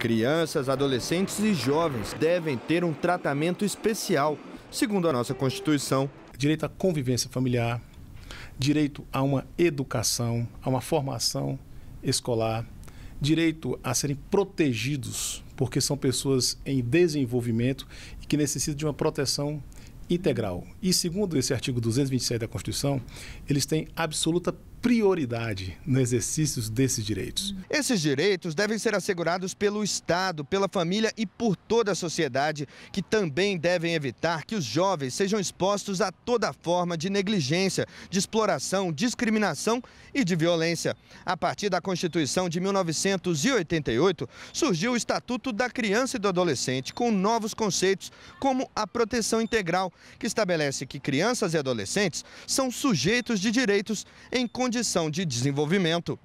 Crianças, adolescentes e jovens devem ter um tratamento especial, segundo a nossa Constituição. Direito à convivência familiar, direito a uma educação, a uma formação escolar, direito a serem protegidos, porque são pessoas em desenvolvimento e que necessitam de uma proteção integral. E segundo esse artigo 227 da Constituição, eles têm absoluta prioridade no exercício desses direitos. Esses direitos devem ser assegurados pelo Estado, pela família e por toda a sociedade, que também devem evitar que os jovens sejam expostos a toda forma de negligência, de exploração, discriminação e de violência. A partir da Constituição de 1988, surgiu o Estatuto da Criança e do Adolescente, com novos conceitos, como a proteção integral, que estabelece que crianças e adolescentes são sujeitos de direitos em condições condição de desenvolvimento.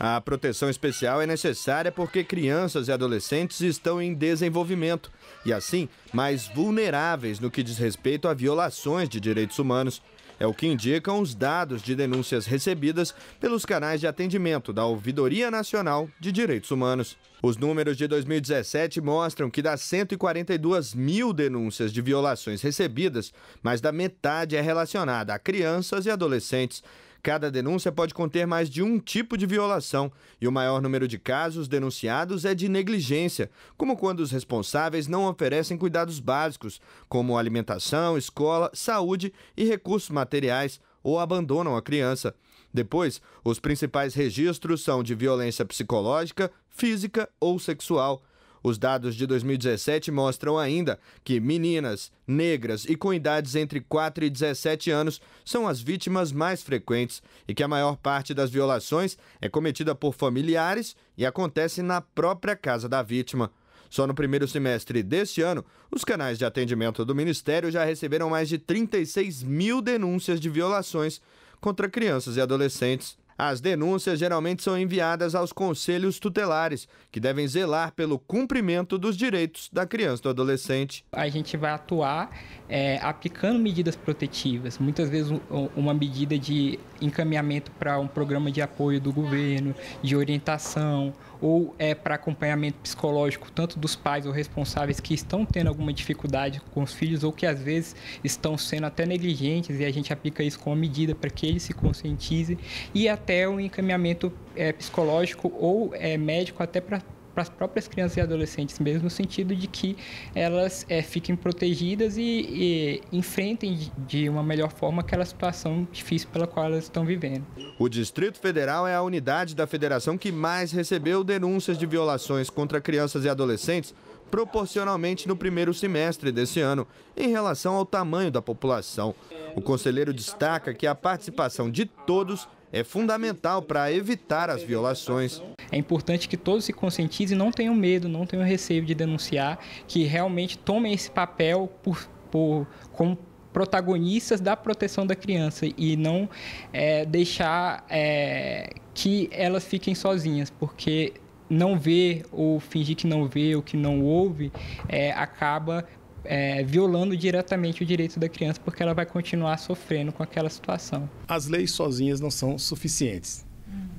A proteção especial é necessária porque crianças e adolescentes estão em desenvolvimento e, assim, mais vulneráveis no que diz respeito a violações de direitos humanos. É o que indicam os dados de denúncias recebidas pelos canais de atendimento da Ouvidoria Nacional de Direitos Humanos. Os números de 2017 mostram que das 142 mil denúncias de violações recebidas, mais da metade é relacionada a crianças e adolescentes. Cada denúncia pode conter mais de um tipo de violação e o maior número de casos denunciados é de negligência, como quando os responsáveis não oferecem cuidados básicos, como alimentação, escola, saúde e recursos materiais ou abandonam a criança. Depois, os principais registros são de violência psicológica, física ou sexual. Os dados de 2017 mostram ainda que meninas, negras e com idades entre 4 e 17 anos são as vítimas mais frequentes e que a maior parte das violações é cometida por familiares e acontece na própria casa da vítima. Só no primeiro semestre deste ano, os canais de atendimento do Ministério já receberam mais de 36 mil denúncias de violações contra crianças e adolescentes. As denúncias geralmente são enviadas aos conselhos tutelares, que devem zelar pelo cumprimento dos direitos da criança e do adolescente. A gente vai atuar é, aplicando medidas protetivas, muitas vezes uma medida de encaminhamento para um programa de apoio do governo, de orientação, ou é para acompanhamento psicológico tanto dos pais ou responsáveis que estão tendo alguma dificuldade com os filhos ou que às vezes estão sendo até negligentes e a gente aplica isso como medida para que eles se conscientizem e até o encaminhamento é, psicológico ou é, médico até para para as próprias crianças e adolescentes mesmo, no sentido de que elas é, fiquem protegidas e, e enfrentem de, de uma melhor forma aquela situação difícil pela qual elas estão vivendo. O Distrito Federal é a unidade da federação que mais recebeu denúncias de violações contra crianças e adolescentes proporcionalmente no primeiro semestre desse ano, em relação ao tamanho da população. O conselheiro destaca que a participação de todos é fundamental para evitar as violações é importante que todos se conscientizem, não tenham medo, não tenham receio de denunciar, que realmente tomem esse papel por, por como protagonistas da proteção da criança e não é, deixar é, que elas fiquem sozinhas, porque não ver ou fingir que não vê ou que não ouve é, acaba é, violando diretamente o direito da criança, porque ela vai continuar sofrendo com aquela situação. As leis sozinhas não são suficientes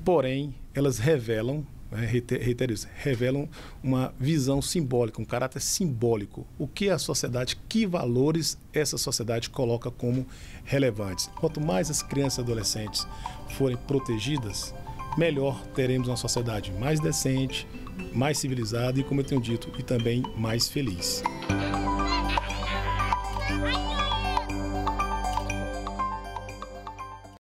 porém elas revelam né, reitero isso, revelam uma visão simbólica, um caráter simbólico. O que a sociedade, que valores essa sociedade coloca como relevantes. Quanto mais as crianças e adolescentes forem protegidas, melhor teremos uma sociedade mais decente, mais civilizada e, como eu tenho dito, e também mais feliz.